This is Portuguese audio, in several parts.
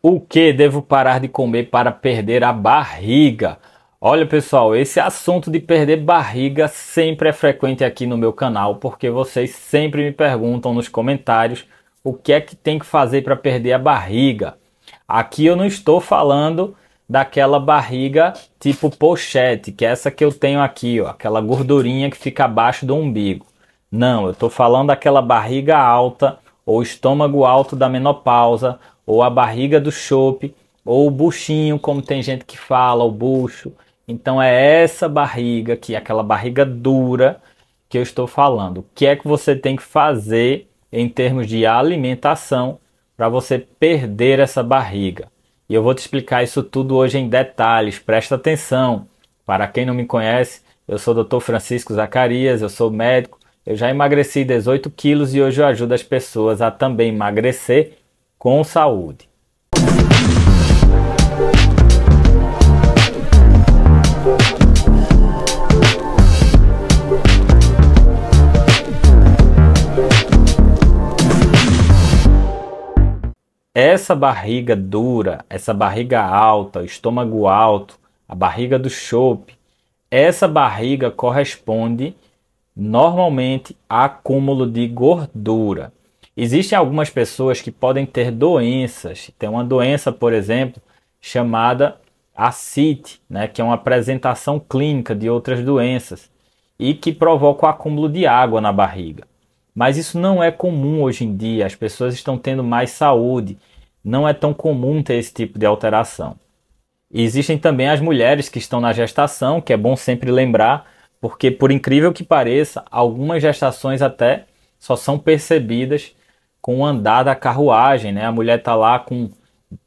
O que devo parar de comer para perder a barriga? Olha pessoal, esse assunto de perder barriga sempre é frequente aqui no meu canal, porque vocês sempre me perguntam nos comentários o que é que tem que fazer para perder a barriga. Aqui eu não estou falando daquela barriga tipo pochete, que é essa que eu tenho aqui, ó, aquela gordurinha que fica abaixo do umbigo. Não, eu estou falando daquela barriga alta ou estômago alto da menopausa ou a barriga do chope, ou o buchinho, como tem gente que fala, o bucho. Então é essa barriga aqui, aquela barriga dura que eu estou falando. O que é que você tem que fazer em termos de alimentação para você perder essa barriga? E eu vou te explicar isso tudo hoje em detalhes. Presta atenção. Para quem não me conhece, eu sou o Dr. Francisco Zacarias, eu sou médico. Eu já emagreci 18 quilos e hoje eu ajudo as pessoas a também emagrecer com saúde. Essa barriga dura, essa barriga alta, o estômago alto, a barriga do chope, essa barriga corresponde normalmente a acúmulo de gordura. Existem algumas pessoas que podem ter doenças. Tem uma doença, por exemplo, chamada ascite, né, que é uma apresentação clínica de outras doenças e que provoca o acúmulo de água na barriga. Mas isso não é comum hoje em dia, as pessoas estão tendo mais saúde, não é tão comum ter esse tipo de alteração. existem também as mulheres que estão na gestação, que é bom sempre lembrar, porque por incrível que pareça, algumas gestações até só são percebidas com o andar da carruagem, né? A mulher está lá com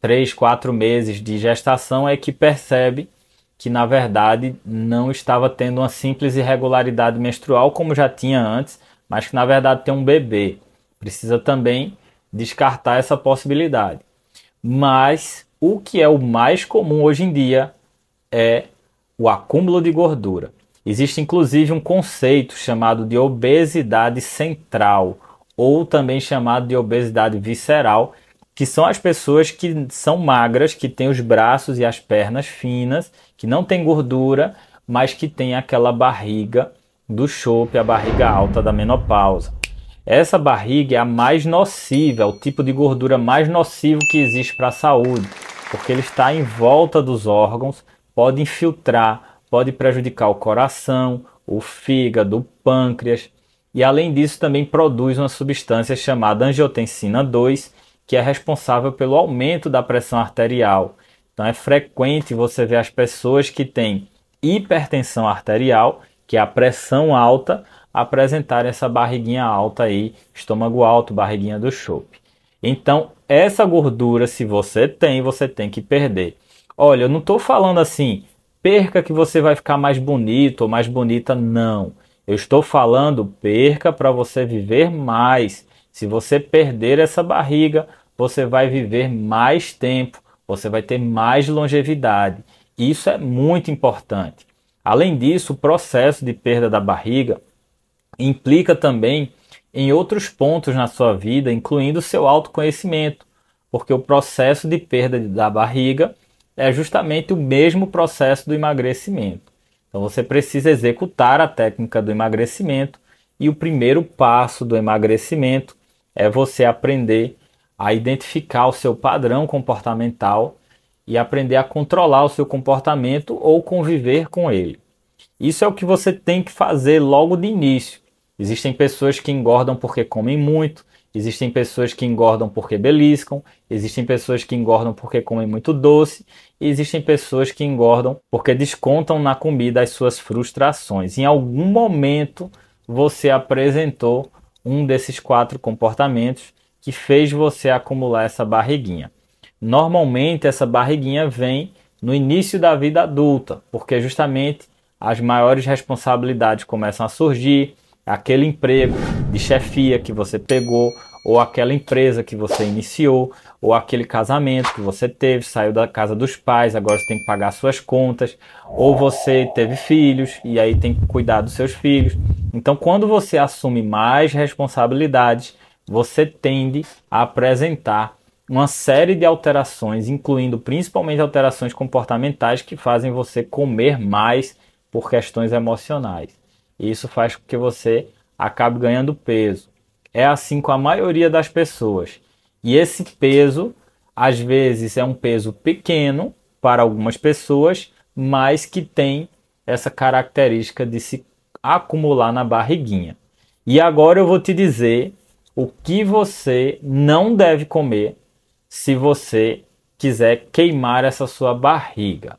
três, quatro meses de gestação é que percebe que na verdade não estava tendo uma simples irregularidade menstrual como já tinha antes, mas que na verdade tem um bebê. Precisa também descartar essa possibilidade. Mas o que é o mais comum hoje em dia é o acúmulo de gordura. Existe inclusive um conceito chamado de obesidade central ou também chamado de obesidade visceral, que são as pessoas que são magras, que têm os braços e as pernas finas, que não tem gordura, mas que tem aquela barriga do chope, a barriga alta da menopausa. Essa barriga é a mais nociva, é o tipo de gordura mais nocivo que existe para a saúde, porque ele está em volta dos órgãos, pode infiltrar, pode prejudicar o coração, o fígado, o pâncreas, e além disso também produz uma substância chamada angiotensina 2, que é responsável pelo aumento da pressão arterial. Então é frequente você ver as pessoas que têm hipertensão arterial, que é a pressão alta, apresentarem essa barriguinha alta aí, estômago alto, barriguinha do chope. Então, essa gordura, se você tem, você tem que perder. Olha, eu não estou falando assim, perca que você vai ficar mais bonito ou mais bonita, não. Eu estou falando perca para você viver mais. Se você perder essa barriga, você vai viver mais tempo, você vai ter mais longevidade. Isso é muito importante. Além disso, o processo de perda da barriga implica também em outros pontos na sua vida, incluindo o seu autoconhecimento, porque o processo de perda da barriga é justamente o mesmo processo do emagrecimento. Então você precisa executar a técnica do emagrecimento e o primeiro passo do emagrecimento é você aprender a identificar o seu padrão comportamental e aprender a controlar o seu comportamento ou conviver com ele. Isso é o que você tem que fazer logo de início. Existem pessoas que engordam porque comem muito, Existem pessoas que engordam porque beliscam, existem pessoas que engordam porque comem muito doce, e existem pessoas que engordam porque descontam na comida as suas frustrações. Em algum momento você apresentou um desses quatro comportamentos que fez você acumular essa barriguinha. Normalmente essa barriguinha vem no início da vida adulta, porque justamente as maiores responsabilidades começam a surgir, aquele emprego de chefia que você pegou, ou aquela empresa que você iniciou, ou aquele casamento que você teve, saiu da casa dos pais, agora você tem que pagar suas contas, ou você teve filhos e aí tem que cuidar dos seus filhos. Então, quando você assume mais responsabilidades, você tende a apresentar uma série de alterações, incluindo principalmente alterações comportamentais que fazem você comer mais por questões emocionais e isso faz com que você acabe ganhando peso. É assim com a maioria das pessoas. E esse peso, às vezes, é um peso pequeno para algumas pessoas, mas que tem essa característica de se acumular na barriguinha. E agora eu vou te dizer o que você não deve comer se você quiser queimar essa sua barriga.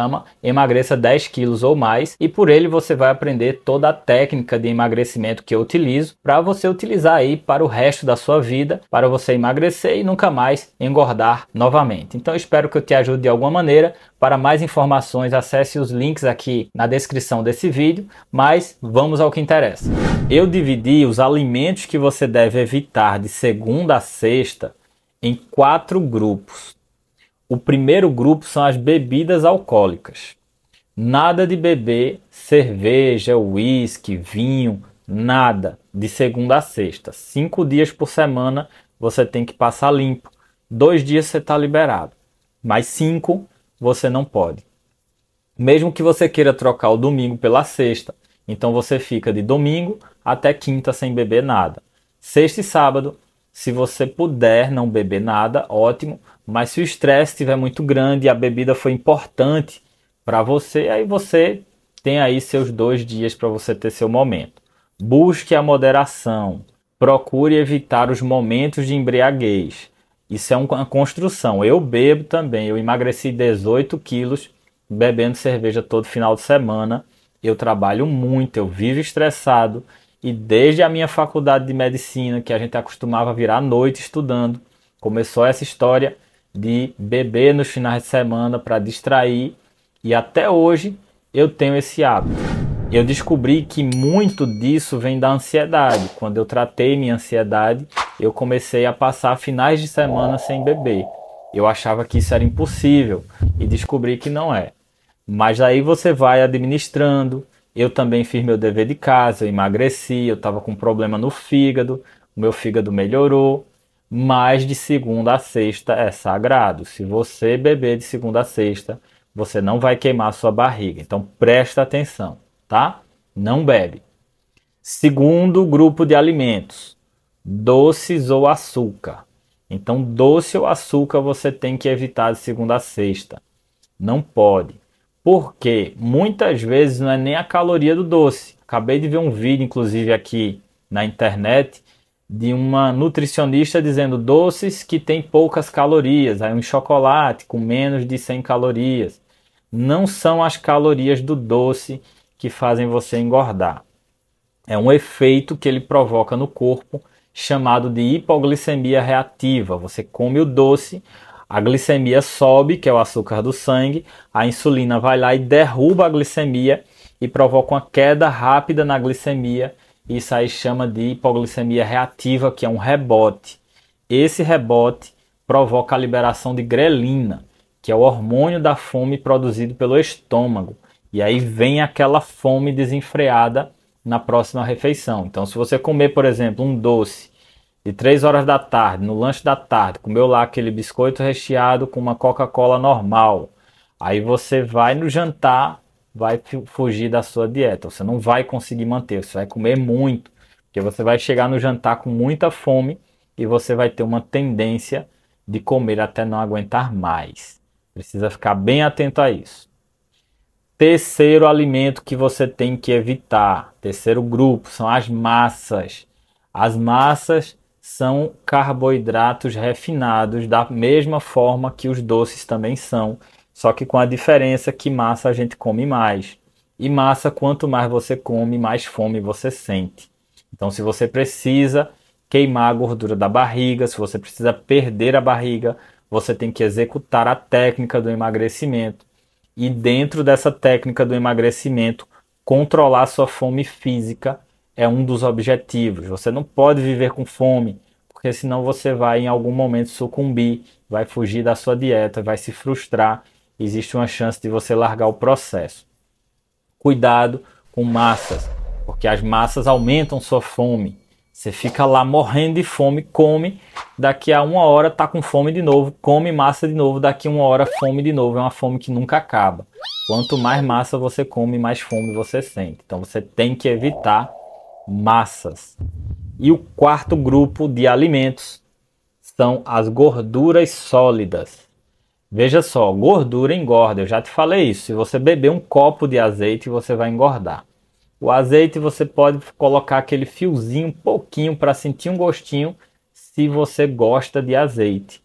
chama Emagreça 10 quilos ou mais e por ele você vai aprender toda a técnica de emagrecimento que eu utilizo para você utilizar aí para o resto da sua vida, para você emagrecer e nunca mais engordar novamente. Então espero que eu te ajude de alguma maneira. Para mais informações, acesse os links aqui na descrição desse vídeo, mas vamos ao que interessa. Eu dividi os alimentos que você deve evitar de segunda a sexta em quatro grupos, o primeiro grupo são as bebidas alcoólicas. Nada de beber cerveja, uísque, vinho, nada. De segunda a sexta. Cinco dias por semana você tem que passar limpo. Dois dias você está liberado. Mas cinco você não pode. Mesmo que você queira trocar o domingo pela sexta, então você fica de domingo até quinta sem beber nada. Sexta e sábado se você puder não beber nada, ótimo. Mas se o estresse estiver muito grande e a bebida foi importante para você, aí você tem aí seus dois dias para você ter seu momento. Busque a moderação. Procure evitar os momentos de embriaguez. Isso é uma construção. Eu bebo também. Eu emagreci 18 quilos bebendo cerveja todo final de semana. Eu trabalho muito, eu vivo estressado e desde a minha faculdade de medicina, que a gente acostumava virar à noite estudando, começou essa história de beber nos finais de semana para distrair. E até hoje eu tenho esse hábito. Eu descobri que muito disso vem da ansiedade. Quando eu tratei minha ansiedade, eu comecei a passar finais de semana sem beber. Eu achava que isso era impossível e descobri que não é. Mas aí você vai administrando, eu também fiz meu dever de casa, eu emagreci, eu estava com problema no fígado, o meu fígado melhorou. Mas de segunda a sexta é sagrado. Se você beber de segunda a sexta, você não vai queimar sua barriga. Então presta atenção, tá? Não bebe. Segundo grupo de alimentos, doces ou açúcar. Então doce ou açúcar você tem que evitar de segunda a sexta. Não pode. Porque muitas vezes não é nem a caloria do doce. Acabei de ver um vídeo, inclusive, aqui na internet, de uma nutricionista dizendo doces que têm poucas calorias, aí um chocolate com menos de 100 calorias. Não são as calorias do doce que fazem você engordar. É um efeito que ele provoca no corpo chamado de hipoglicemia reativa. Você come o doce, a glicemia sobe, que é o açúcar do sangue, a insulina vai lá e derruba a glicemia e provoca uma queda rápida na glicemia. Isso aí chama de hipoglicemia reativa, que é um rebote. Esse rebote provoca a liberação de grelina, que é o hormônio da fome produzido pelo estômago. E aí vem aquela fome desenfreada na próxima refeição. Então, se você comer, por exemplo, um doce de 3 horas da tarde, no lanche da tarde, comeu lá aquele biscoito recheado com uma Coca-Cola normal. Aí você vai no jantar, vai fugir da sua dieta. Você não vai conseguir manter, você vai comer muito. Porque você vai chegar no jantar com muita fome e você vai ter uma tendência de comer até não aguentar mais. Precisa ficar bem atento a isso. Terceiro alimento que você tem que evitar, terceiro grupo, são as massas. As massas são carboidratos refinados da mesma forma que os doces também são, só que com a diferença que massa a gente come mais. E massa, quanto mais você come, mais fome você sente. Então, se você precisa queimar a gordura da barriga, se você precisa perder a barriga, você tem que executar a técnica do emagrecimento. E dentro dessa técnica do emagrecimento, controlar sua fome física é um dos objetivos. Você não pode viver com fome, porque senão você vai em algum momento sucumbir, vai fugir da sua dieta, vai se frustrar. Existe uma chance de você largar o processo. Cuidado com massas, porque as massas aumentam sua fome. Você fica lá morrendo de fome, come, daqui a uma hora tá com fome de novo, come massa de novo, daqui a uma hora fome de novo. É uma fome que nunca acaba. Quanto mais massa você come, mais fome você sente. Então você tem que evitar massas. E o quarto grupo de alimentos são as gorduras sólidas. Veja só, gordura engorda, eu já te falei isso. Se você beber um copo de azeite, você vai engordar. O azeite você pode colocar aquele fiozinho um pouquinho para sentir um gostinho, se você gosta de azeite.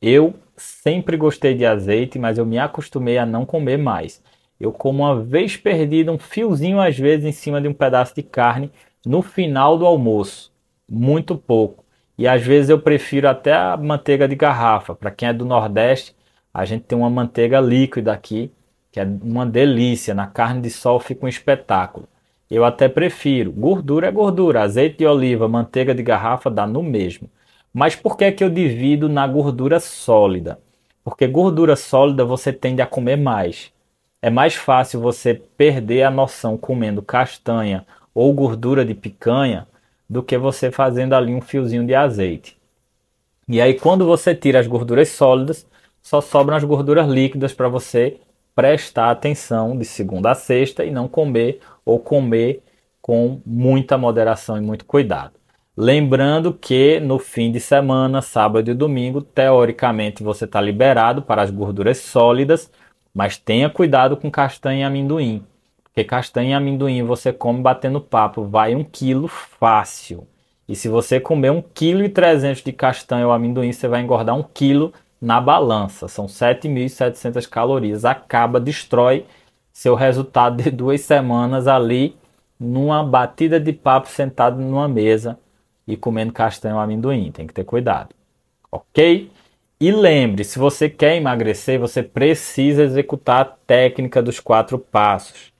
Eu sempre gostei de azeite, mas eu me acostumei a não comer mais. Eu como uma vez perdido um fiozinho às vezes em cima de um pedaço de carne no final do almoço, muito pouco. E às vezes eu prefiro até a manteiga de garrafa. Para quem é do Nordeste, a gente tem uma manteiga líquida aqui, que é uma delícia. Na carne de sol fica um espetáculo. Eu até prefiro. Gordura é gordura, azeite de oliva, manteiga de garrafa dá no mesmo. Mas por que é que eu divido na gordura sólida? Porque gordura sólida você tende a comer mais. É mais fácil você perder a noção comendo castanha ou gordura de picanha do que você fazendo ali um fiozinho de azeite. E aí, quando você tira as gorduras sólidas, só sobram as gorduras líquidas para você prestar atenção de segunda a sexta e não comer ou comer com muita moderação e muito cuidado. Lembrando que no fim de semana, sábado e domingo, teoricamente você está liberado para as gorduras sólidas, mas tenha cuidado com castanha e amendoim. Porque castanha e amendoim você come batendo papo, vai um quilo fácil. E se você comer um quilo e trezentos de castanha ou amendoim, você vai engordar um quilo na balança. São 7.700 calorias. Acaba, destrói seu resultado de duas semanas ali numa batida de papo sentado numa mesa e comendo castanha ou amendoim. Tem que ter cuidado, ok? E lembre, se você quer emagrecer, você precisa executar a técnica dos quatro passos.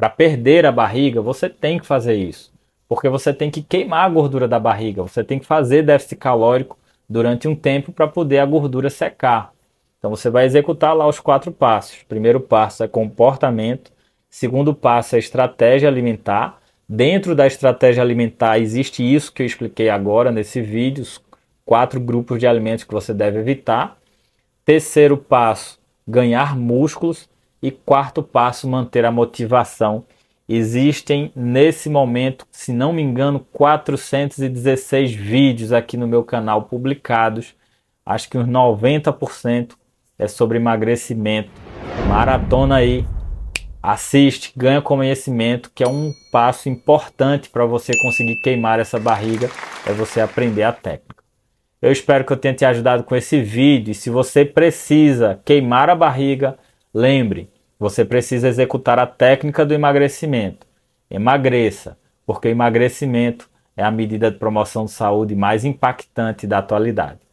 Para perder a barriga, você tem que fazer isso, porque você tem que queimar a gordura da barriga, você tem que fazer déficit calórico durante um tempo para poder a gordura secar. Então você vai executar lá os quatro passos. Primeiro passo é comportamento, segundo passo é estratégia alimentar. Dentro da estratégia alimentar existe isso que eu expliquei agora nesse vídeo, os quatro grupos de alimentos que você deve evitar. Terceiro passo, ganhar músculos. E quarto passo, manter a motivação. Existem nesse momento, se não me engano, 416 vídeos aqui no meu canal publicados. Acho que uns 90% é sobre emagrecimento. Maratona aí, assiste, ganha conhecimento, que é um passo importante para você conseguir queimar essa barriga, é você aprender a técnica. Eu espero que eu tenha te ajudado com esse vídeo. E se você precisa queimar a barriga, Lembre, você precisa executar a técnica do emagrecimento. Emagreça, porque o emagrecimento é a medida de promoção de saúde mais impactante da atualidade.